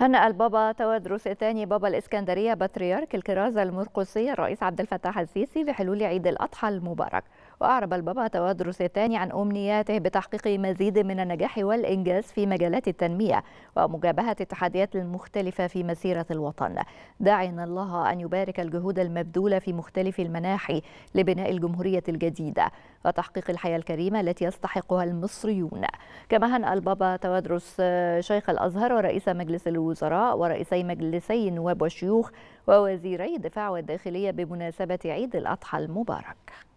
هنأ البابا تودروس الثاني بابا الإسكندرية بطريرك الكرازة المرقسية الرئيس عبد الفتاح السيسي بحلول عيد الأضحى المبارك وأعرب البابا تودرس الثاني عن أمنياته بتحقيق مزيد من النجاح والإنجاز في مجالات التنمية ومجابهة التحديات المختلفة في مسيرة الوطن داعيا الله أن يبارك الجهود المبذولة في مختلف المناحي لبناء الجمهورية الجديدة وتحقيق الحياة الكريمة التي يستحقها المصريون كما هنأ البابا تودرس آه، شيخ الأزهر ورئيس مجلس الوزراء ورئيسي مجلسي النواب والشيوخ ووزيري الدفاع والداخلية بمناسبة عيد الأضحى المبارك